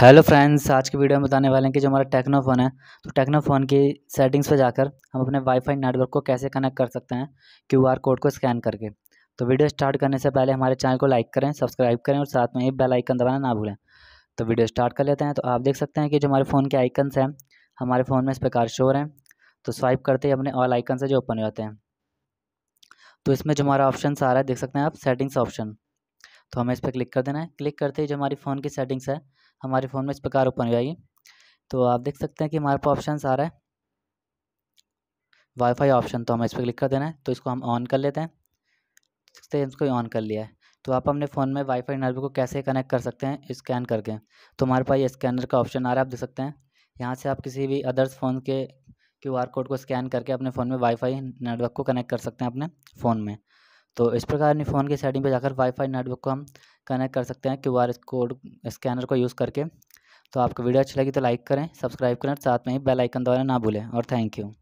hello friends आज के video में बताने वाले हैं कि जो हमारा टेक्नो फ़ोन है तो टेक्नो फ़ोन की सेटिंग्स पर जाकर हम अपने वाईफाई नेटवर्क को कैसे कनेक्ट कर सकते हैं क्यूआर कोड को स्कैन करके तो वीडियो स्टार्ट करने से पहले हमारे चैनल को लाइक करें सब्सक्राइब करें और साथ में ये बेल आइकन दबाना ना भूलें तो वीडियो स्टार्ट कर लेते हैं तो आप देख सकते हैं कि जो हमारे फ़ोन के आइकन्स हैं हमारे फ़ोन में इस प्रकार शोर हैं तो स्वाइप करते ही अपने ऑल आइकन से जो ओपन हो जाते हैं तो इसमें जो हमारा ऑप्शन आ रहा है देख सकते हैं आप सेटिंग्स ऑप्शन तो हमें इस पर क्लिक कर देना है क्लिक करते ही जो हमारी फ़ोन की सेटिंग्स है हमारे फ़ोन में इस प्रकार ओपन हो जाएगी तो आप देख सकते हैं कि हमारे पास ऑप्शन आ रहा है वाईफाई ऑप्शन तो हमें इस पर क्लिक कर देना है तो इसको हम ऑन कर लेते हैं सकते हैं इसको ऑन कर लिया है तो आप अपने फ़ोन में वाईफाई नेटवर्क को कैसे कनेक्ट कर सकते हैं स्कैन करके तो हमारे पास ये स्कैनर का ऑप्शन आ रहा है आप देख सकते हैं यहाँ से आप किसी भी अदर्स फ़ोन के क्यू आर कोड को स्कैन करके अपने फ़ोन में वाईफाई नेटवर्क को कनेक्ट कर सकते हैं अपने फ़ोन में तो इस प्रकार अपनी फ़ोन की सेटिंग पर जाकर वाईफाई नेटवर्क को हम कनेक्ट कर सकते हैं क्यू आर कोड स्कैनर को यूज़ करके तो आपको वीडियो अच्छी लगी तो लाइक करें सब्सक्राइब करें साथ में ही बेल आइकन द्वारा ना भूलें और थैंक यू